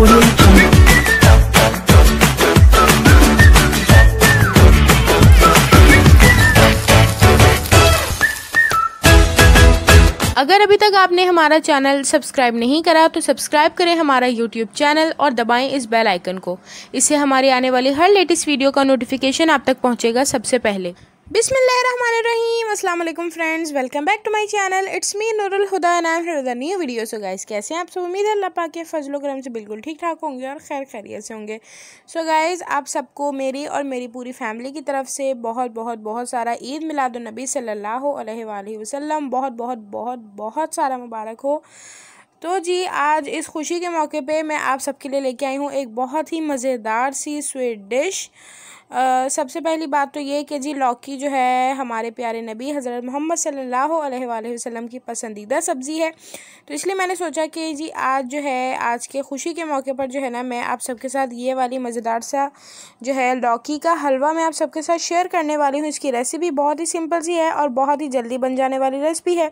अगर अभी तक आपने हमारा चैनल सब्सक्राइब नहीं करा तो सब्सक्राइब करें हमारा यूट्यूब चैनल और दबाएं इस बेल आइकन को इससे हमारी आने वाली हर लेटेस्ट वीडियो का नोटिफिकेशन आप तक पहुंचेगा सबसे पहले बिसमीम friends welcome back to my channel it's me Nurul Huda and I am new video so guys कैसे हैं आप सब उम्मीद है अल्लाह पाक के फजलो करम से बिल्कुल ठीक ठाक होंगे और खैर खैरियत से होंगे सो so गाइस आप सबको मेरी और मेरी पूरी फैमिली की तरफ से बहुत बहुत बहुत सारा ईद मिलादुलनबी सल्ला वसलम बहुत बहुत बहुत बहुत सारा मुबारक हो तो जी आज इस खुशी के मौके पर मैं आप सबके लिए लेके आई हूँ एक बहुत ही मज़ेदार सी स्वीट डिश आ, सबसे पहली बात तो ये कि जी लौकी जो है हमारे प्यारे नबी हज़रत मोहम्मद सल्लल्लाहु अलैहि वसल्लम की पसंदीदा सब्ज़ी है तो इसलिए मैंने सोचा कि जी आज जो है आज के खुशी के मौके पर जो है ना मैं आप सबके साथ ये वाली मज़ेदार सा जो है लौकी का हलवा मैं आप सबके साथ शेयर करने वाली हूँ इसकी रेसिपी बहुत ही सिंपल सी है और बहुत ही जल्दी बन जाने वाली रेसिपी है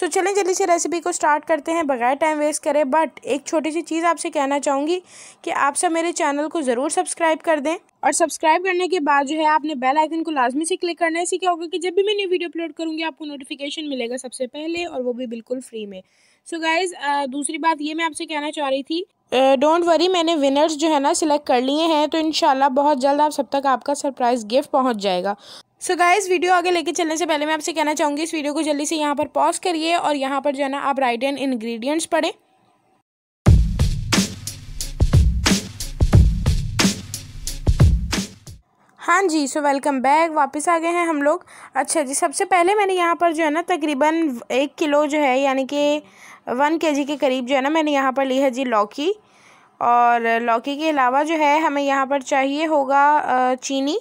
सो चलें जल्दी से रेसिपी को स्टार्ट करते हैं बगैर टाइम वेस्ट करें बट एक छोटी सी चीज़ आपसे कहना चाहूँगी कि आप सब मेरे चैनल को ज़रूर सब्सक्राइब कर दें और सब्सक्राइब करने के बाद जो है आपने बेल आइकन को लाजमी से क्लिक करना है इसी क्या होगा कि जब भी मैं नई वीडियो अपलोड करूँगी आपको नोटिफिकेशन मिलेगा सबसे पहले और वो भी बिल्कुल फ्री में सो so गाइज़ दूसरी बात ये मैं आपसे कहना चाह रही थी डोंट uh, वरी मैंने विनर्स जो है ना सिलेक्ट कर लिए हैं तो इन बहुत जल्द आप सब तक आपका सरप्राइज़ गिफ्ट पहुँच जाएगा सो so वीडियो आगे लेके चलने से पहले मैं आपसे कहना चाहूँगी इस वीडियो को जल्दी से यहाँ पर पॉज करिए और यहाँ पर जो है ना आप राइट एंड इन्ग्रीडियंट्स पढ़ें हाँ जी सो वेलकम बैक वापस आ गए हैं हम लोग अच्छा जी सबसे पहले मैंने यहाँ पर जो है ना तकरीबन एक किलो जो है यानी कि वन के जी के करीब जो है ना मैंने यहाँ पर ली है जी लौकी और लौकी के अलावा जो है हमें यहाँ पर चाहिए होगा चीनी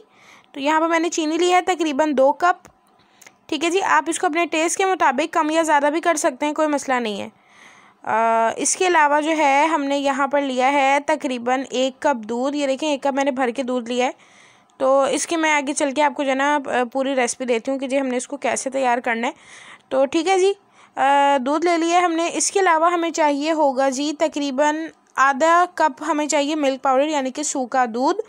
तो यहाँ पर मैंने चीनी ली है तकरीबन दो कप ठीक है जी आप इसको अपने टेस्ट के मुताबिक कम या ज़्यादा भी कर सकते हैं कोई मसला नहीं है आ, इसके अलावा जो है हमने यहाँ पर लिया है तकरीबन एक कप दूध ये देखें एक कप मैंने भर के दूध लिया है तो इसकी मैं आगे चल के आपको जो है ना पूरी रेसिपी देती हूँ कि जी हमने इसको कैसे तैयार करना है तो ठीक है जी दूध ले लिया हमने इसके अलावा हमें चाहिए होगा जी तकरीबन आधा कप हमें चाहिए मिल्क पाउडर यानी कि सूखा दूध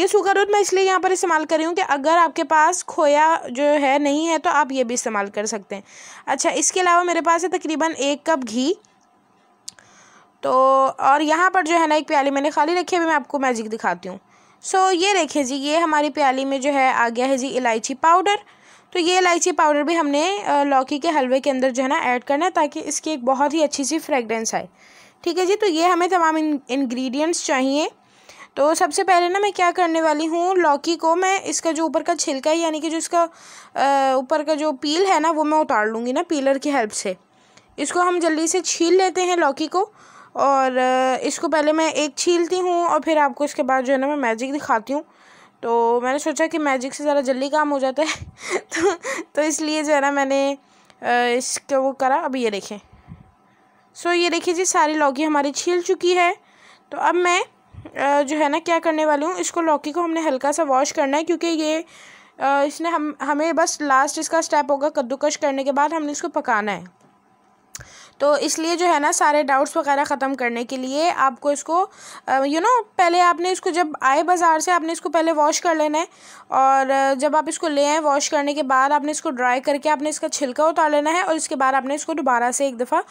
ये सूखा दूध मैं इसलिए यहाँ पर इस्तेमाल कर रही हूँ कि अगर आपके पास खोया जो है नहीं है तो आप ये भी इस्तेमाल कर सकते हैं अच्छा इसके अलावा मेरे पास है तकरीबन एक कप घी तो और यहाँ पर जो है ना एक प्याली मैंने खाली रखी है मैं आपको मैजिक दिखाती हूँ सो so, ये देखिए जी ये हमारी प्याली में जो है आ गया है जी इलायची पाउडर तो ये इलायची पाउडर भी हमने लौकी के हलवे के अंदर जो है ना ऐड करना है ताकि इसकी एक बहुत ही अच्छी सी फ्रेगरेंस आए ठीक है जी तो ये हमें तमाम इन्ग्रीडियंट्स चाहिए तो सबसे पहले ना मैं क्या करने वाली हूँ लौकी को मैं इसका जो ऊपर का छिलका है यानी कि जो इसका ऊपर का जो पील है ना वो मैं उतार लूँगी ना पीलर की हेल्प से इसको हम जल्दी से छील लेते हैं लौकी को और इसको पहले मैं एक छीलती हूँ और फिर आपको इसके बाद जो है ना मैं मैजिक दिखाती हूँ तो मैंने सोचा कि मैजिक से ज़रा जल्दी काम हो जाता है तो तो इसलिए जो है ना मैंने इसको वो करा अब ये देखें सो ये देखिए जी सारी लौकी हमारी छील चुकी है तो अब मैं जो है ना क्या करने वाली हूँ इसको लौकी को हमने हल्का सा वॉश करना है क्योंकि ये इसने हम हमें बस लास्ट इसका स्टेप होगा कद्दूकश करने के बाद हमने इसको पकाना है तो इसलिए जो है ना सारे डाउट्स वगैरह ख़त्म करने के लिए आपको इसको यू नो पहले आपने इसको जब आए बाज़ार से आपने इसको पहले वॉश कर लेना है और जब आप इसको ले आए वॉश करने के बाद आपने इसको ड्राई करके आपने इसका छिलका उतार लेना है और इसके बाद आपने इसको दोबारा से एक दफ़ा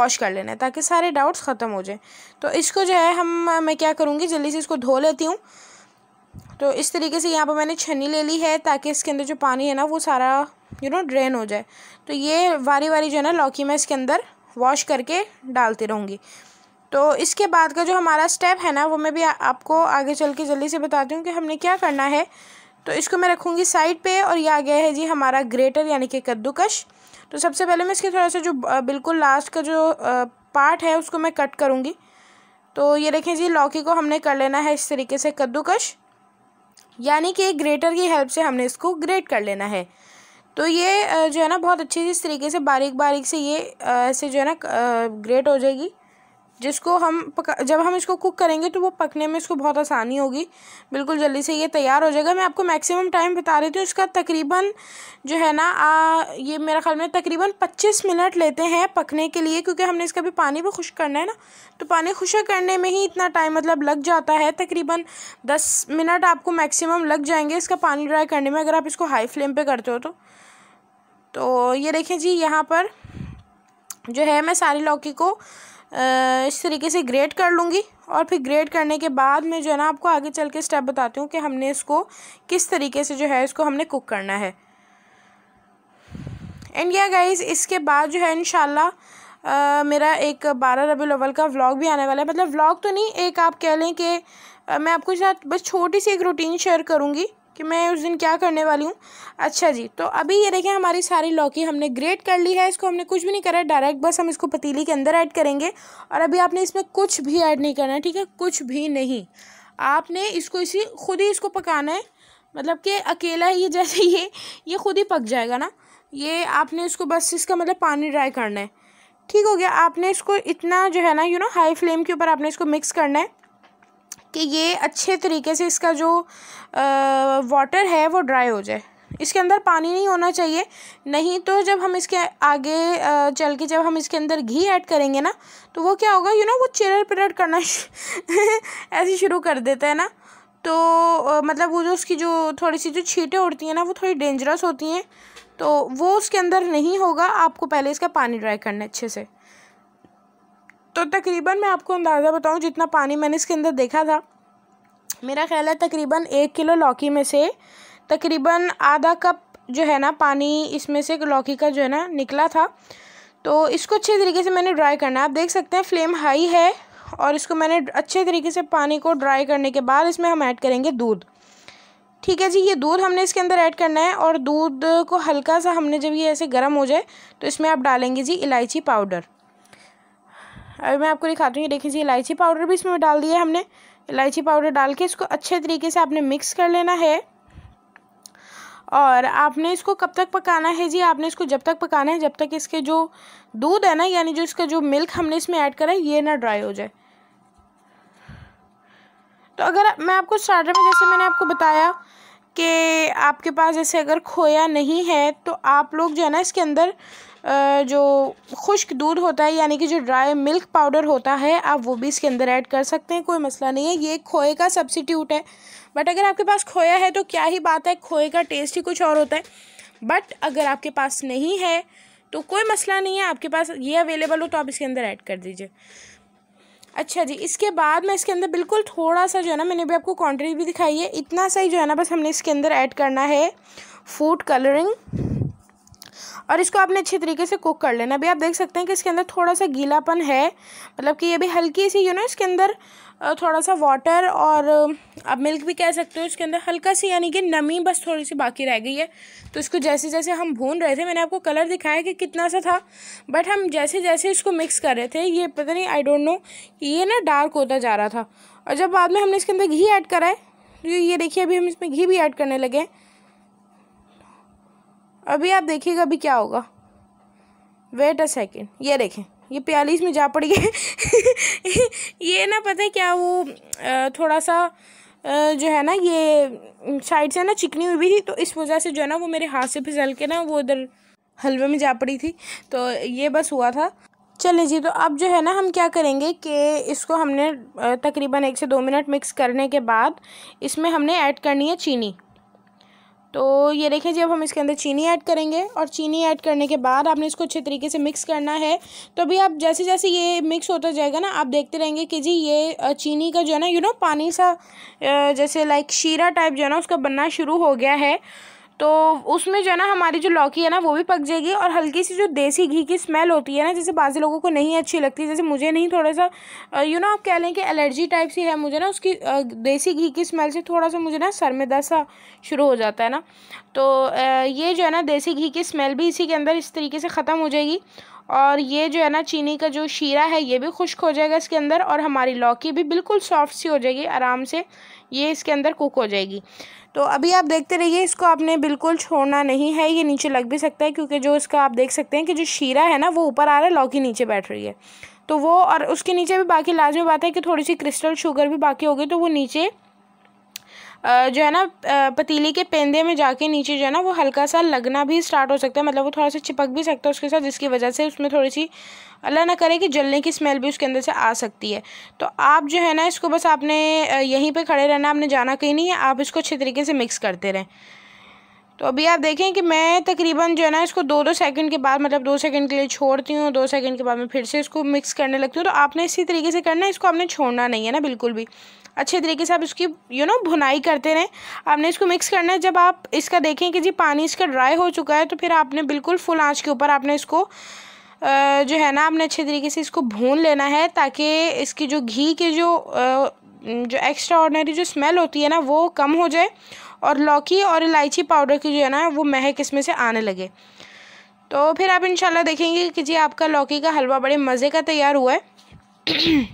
वॉश कर लेना है ताकि सारे डाउट्स ख़त्म हो जाए तो इसको जो है हम मैं क्या करूँगी जल्दी से इसको धो लेती हूँ तो इस तरीके से यहाँ पर मैंने छन्नी ले ली है ताकि इसके अंदर जो पानी है ना वो सारा यू नो ड्रेन हो जाए तो ये वारी वारी जो है ना लौकी मैं इसके अंदर वॉश करके डालती रहूँगी तो इसके बाद का जो हमारा स्टेप है ना वो मैं भी आ, आपको आगे चल के जल्दी से बताती हूँ कि हमने क्या करना है तो इसको मैं रखूँगी साइड पे और ये आ गया है जी हमारा ग्रेटर यानी कि कद्दूकश तो सबसे पहले मैं इसके थोड़ा सा जो बिल्कुल लास्ट का जो पार्ट है उसको मैं कट करूँगी तो ये देखें जी लौकी को हमने कर लेना है इस तरीके से कद्दूकश यानी कि ग्रेटर की हेल्प से हमने इसको ग्रेट कर लेना है तो ये जो है ना बहुत अच्छे से इस तरीके से बारीक बारीक से ये ऐसे जो है ना ग्रेट हो जाएगी जिसको हम पका जब हम इसको कुक करेंगे तो वो पकने में इसको बहुत आसानी होगी बिल्कुल जल्दी से ये तैयार हो जाएगा मैं आपको मैक्सिमम टाइम बता रही थी इसका तकरीबन जो है ना आ, ये मेरा ख्याल में तकरीबन पच्चीस मिनट लेते हैं पकने के लिए क्योंकि हमने इसका भी पानी भी खुश करना है ना तो पानी खुशा करने में ही इतना टाइम मतलब लग जाता है तकरीबन दस मिनट आपको मैक्सीम लग जाएंगे इसका पानी ड्राई करने में अगर आप इसको हाई फ्लेम पर करते हो तो तो ये देखें जी यहाँ पर जो है मैं सारी लौकी को इस तरीके से ग्रेड कर लूँगी और फिर ग्रेड करने के बाद मैं जो है ना आपको आगे चल के स्टेप बताती हूँ कि हमने इसको किस तरीके से जो है इसको हमने कुक करना है एंड या इसके बाद जो है इन मेरा एक बारह रबी लवल का व्लॉग भी आने वाला है मतलब व्लॉग तो नहीं एक आप कह लें कि मैं आपको साथ बस छोटी सी एक रूटीन शेयर करूँगी कि मैं उस दिन क्या करने वाली हूँ अच्छा जी तो अभी ये देखें हमारी सारी लौकी हमने ग्रेट कर ली है इसको हमने कुछ भी नहीं करा है डायरेक्ट बस हम इसको पतीली के अंदर ऐड करेंगे और अभी आपने इसमें कुछ भी ऐड नहीं करना है ठीक है कुछ भी नहीं आपने इसको इसी खुद ही इसको पकाना है मतलब कि अकेला ये जैसे ये ये खुद ही पक जाएगा ना ये आपने इसको बस इसका मतलब पानी ड्राई करना है ठीक हो गया आपने इसको इतना जो है ना यू नो हाई फ्लेम के ऊपर आपने इसको मिक्स करना है कि ये अच्छे तरीके से इसका जो वाटर है वो ड्राई हो जाए इसके अंदर पानी नहीं होना चाहिए नहीं तो जब हम इसके आगे चल के जब हम इसके अंदर घी ऐड करेंगे ना तो वो क्या होगा यू you नो know, वो चिरर पिरर करना ऐसे शुरू कर देता है ना तो आ, मतलब वो जो उसकी जो थोड़ी सी जो छीटें उड़ती हैं ना वो थोड़ी डेंजरस होती हैं तो वो उसके अंदर नहीं होगा आपको पहले इसका पानी ड्राई करना अच्छे से तो तकरीबन मैं आपको अंदाज़ा बताऊँ जितना पानी मैंने इसके अंदर देखा था मेरा ख्याल है तकरीबन एक किलो लौकी में से तकरीबन आधा कप जो है ना पानी इसमें से लौकी का जो है ना निकला था तो इसको अच्छे तरीके से मैंने ड्राई करना है आप देख सकते हैं फ्लेम हाई है और इसको मैंने अच्छे तरीके से पानी को ड्राई करने के बाद इसमें हम ऐड करेंगे दूध ठीक है जी ये दूध हमने इसके अंदर ऐड करना है और दूध को हल्का सा हमने जब ये ऐसे गर्म हो जाए तो इसमें आप डालेंगे जी इलायची पाउडर अभी मैं आपको दिखाती हूँ ये देखिए इलायची पाउडर भी इसमें डाल दिया हमने इलायची पाउडर डाल के इसको अच्छे तरीके से आपने मिक्स कर लेना है और आपने इसको कब तक पकाना है जी आपने इसको जब तक पकाना है जब तक इसके जो दूध है ना यानी जो इसका जो मिल्क हमने इसमें ऐड करा है ये ना ड्राई हो जाए तो अगर मैं आपको स्टार्टर में जैसे मैंने आपको बताया कि आपके पास जैसे अगर खोया नहीं है तो आप लोग जो है ना इसके अंदर जो खुश्क दूध होता है यानी कि जो ड्राई मिल्क पाउडर होता है आप वो भी इसके अंदर ऐड कर सकते हैं कोई मसला नहीं है ये खोए का सब्सिट्यूट है बट अगर आपके पास खोया है तो क्या ही बात है खोए का टेस्ट ही कुछ और होता है बट अगर आपके पास नहीं है तो कोई मसला नहीं है आपके पास ये अवेलेबल हो तो आप इसके अंदर ऐड कर दीजिए अच्छा जी इसके बाद मैं इसके अंदर बिल्कुल थोड़ा सा जो है ना मैंने भी आपको क्वान्टिटी भी दिखाई है इतना सा ही जो है ना बस हमने इसके अंदर ऐड करना है फूड कलरिंग और इसको आपने अच्छे तरीके से कुक कर लेना अभी आप देख सकते हैं कि इसके अंदर थोड़ा सा गीलापन है मतलब कि ये भी हल्की सी यू नो इसके अंदर थोड़ा सा वाटर और आप मिल्क भी कह सकते हो इसके अंदर हल्का सी यानी कि नमी बस थोड़ी सी बाकी रह गई है तो इसको जैसे जैसे हम भून रहे थे मैंने आपको कलर दिखाया कि कितना सा था बट हम जैसे जैसे इसको मिक्स कर रहे थे ये पता नहीं आई डोंट नो ये ना डार्क होता जा रहा था और जब बाद में हमने इसके अंदर घी ऐड कराए तो ये देखिए अभी हम इसमें घी भी ऐड करने लगे हैं अभी आप देखिएगा अभी क्या होगा वेट अ सेकेंड ये देखें ये प्यालीस में जा पड़ गए ये ना पता है क्या वो थोड़ा सा जो है ना ये साइड से ना चिकनी हुई भी थी तो इस वजह से जो है ना वो मेरे हाथ से फिसल के ना वो उधर हलवे में जा पड़ी थी तो ये बस हुआ था चले जी तो अब जो है ना हम क्या करेंगे कि इसको हमने तकरीबन एक से दो मिनट मिक्स करने के बाद इसमें हमने ऐड करनी है चीनी तो ये देखें जी अब हम इसके अंदर चीनी ऐड करेंगे और चीनी ऐड करने के बाद आपने इसको अच्छे तरीके से मिक्स करना है तो अभी आप जैसे जैसे ये मिक्स होता जाएगा ना आप देखते रहेंगे कि जी ये चीनी का जो है ना यू नो पानी सा जैसे लाइक शीरा टाइप जो है ना उसका बनना शुरू हो गया है तो उसमें जो है ना हमारी जो लौकी है ना वो भी पक जाएगी और हल्की सी जो देसी घी की स्मेल होती है ना जैसे बाज़ी लोगों को नहीं अच्छी लगती जैसे मुझे नहीं थोड़ा सा यू ना आप कह लें कि एलर्जी टाइप सी है मुझे ना उसकी देसी घी की स्मेल से थोड़ा सा मुझे ना सर में दर्द सा शुरू हो जाता है ना तो ये जो है ना देसी घी की स्मेल भी इसी के अंदर इस तरीके से ख़त्म हो जाएगी और ये जो है ना चीनी का जो शीरा है ये भी खुश्क हो जाएगा इसके अंदर और हमारी लौकी भी बिल्कुल सॉफ्ट सी हो जाएगी आराम से ये इसके अंदर कुक हो जाएगी तो अभी आप देखते रहिए इसको आपने बिल्कुल छोड़ना नहीं है ये नीचे लग भी सकता है क्योंकि जो इसका आप देख सकते हैं कि जो शीरा है ना वो ऊपर आ रहा है लौकी नीचे बैठ रही है तो वो और उसके नीचे भी बाकी लाजमी बात है कि थोड़ी सी क्रिस्टल शुगर भी बाकी होगी तो वो नीचे जो है ना पतीली के पेंदे में जाके नीचे जो है ना वो हल्का सा लगना भी स्टार्ट हो सकता है मतलब वो थोड़ा सा चिपक भी सकता है उसके साथ जिसकी वजह से उसमें थोड़ी सी अल्लाह ना करे कि जलने की स्मेल भी उसके अंदर से आ सकती है तो आप जो है ना इसको बस आपने यहीं पर खड़े रहना आपने जाना कहीं नहीं है आप इसको अच्छे तरीके से मिक्स करते रहें तो अभी आप देखें कि मैं तकरीबन जो है ना इसको दो दो सेकंड के बाद मतलब दो सेकंड के लिए छोड़ती हूँ दो सेकंड के बाद मैं फिर से इसको मिक्स करने लगती हूँ तो आपने इसी तरीके से करना है इसको आपने छोड़ना नहीं है ना बिल्कुल भी अच्छे तरीके से आप इसकी यू नो भुनाई करते रहें आपने इसको मिक्स करना है जब आप इसका देखें कि जी पानी इसका ड्राई हो चुका है तो फिर आपने बिल्कुल फुल आँच के ऊपर आपने इसको जो है ना आपने अच्छे तरीके से इसको भून लेना है ताकि इसकी जो घी के जो जो एक्स्ट्रा ऑर्डनरी जो स्मेल होती है ना वो कम हो जाए और लौकी और इलायची पाउडर की जो है ना वो महक इसमें से आने लगे तो फिर आप इंशाल्लाह देखेंगे कि जी आपका लौकी का हलवा बड़े मज़े का तैयार हुआ है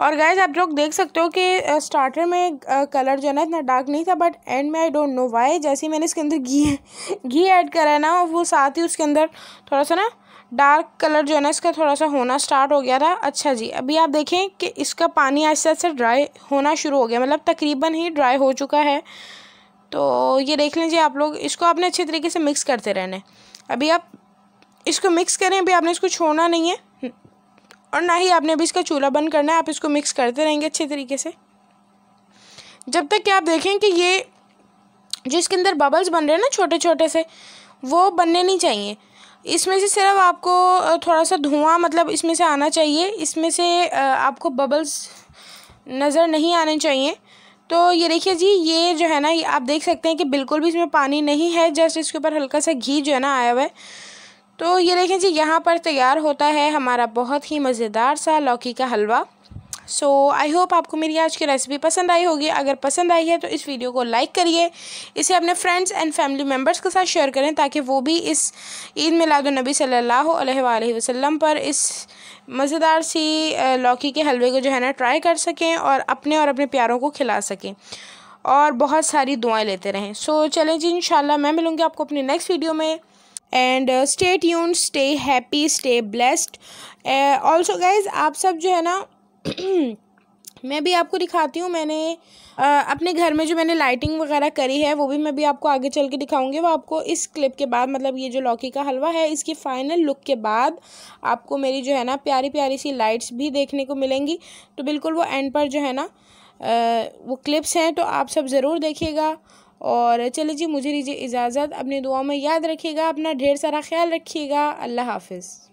और गाइज आप लोग देख सकते हो कि स्टार्टर में कलर जो है ना इतना डार्क नहीं था बट एंड में आई डोंट नो वाई जैसे ही मैंने इसके अंदर घी घी ऐड करा है ना वो साथ ही उसके अंदर थोड़ा सा ना डार्क कलर जो है ना इसका थोड़ा सा होना स्टार्ट हो गया था अच्छा जी अभी आप देखें कि इसका पानी आहिस्ते आहिस्ते ड्राई होना शुरू हो गया मतलब तकरीबन ही ड्राई हो चुका है तो ये देख लीजिए आप लोग इसको आपने अच्छे तरीके से मिक्स करते रहना है अभी आप इसको मिक्स करें अभी आपने इसको छोड़ना नहीं है और ना ही आपने अभी इसका चूल्हा बंद करना है आप इसको मिक्स करते रहेंगे अच्छे तरीके से जब तक कि आप देखें कि ये जो इसके अंदर बबल्स बन रहे हैं ना छोटे छोटे से वो बनने नहीं चाहिए इसमें से सिर्फ आपको थोड़ा सा धुआं मतलब इसमें से आना चाहिए इसमें से आपको बबल्स नज़र नहीं आने चाहिए तो ये देखिए जी ये जो है ना ये आप देख सकते हैं कि बिल्कुल भी इसमें पानी नहीं है जस्ट इसके ऊपर हल्का सा घी जो है ना आया हुआ है तो ये देखें जी यहाँ पर तैयार होता है हमारा बहुत ही मज़ेदार सा लौकी का हलवा सो आई होप आपको मेरी आज की रेसिपी पसंद आई होगी अगर पसंद आई है तो इस वीडियो को लाइक करिए इसे अपने फ्रेंड्स एंड फैमिली मेम्बर्स के साथ शेयर करें ताकि वो भी इस ईद मिलादुलनबी सल्लल्लाहु अलैहि वसल्लम पर इस मज़ेदार सी लौकी के हलवे को जो है ना ट्राई कर सकें और अपने और अपने प्यारों को खिला सकें और बहुत सारी दुआएँ लेते रहें सो so, चलें जी इन मैं मिलूँगी आपको अपनी नेक्स्ट वीडियो में and stay tune stay happy stay blessed also guys आप सब जो है ना मैं भी आपको दिखाती हूँ मैंने आ, uh, अपने घर में जो मैंने लाइटिंग वगैरह करी है वो भी मैं भी आपको आगे चल के दिखाऊंगी वो आपको इस क्लिप के बाद मतलब ये जो लौकी का हलवा है इसकी फाइनल लुक के बाद आपको मेरी जो है ना प्यारी प्यारी सी लाइट्स भी देखने को मिलेंगी तो बिल्कुल वो एंड पर जो है ना आ, uh, वो क्लिप्स हैं तो आप सब ज़रूर देखिएगा और चलिए जी मुझे दीजिए इजाज़त अपनी दुआ में याद रखिएगा अपना ढेर सारा ख्याल रखिएगा अल्लाह हाफिज़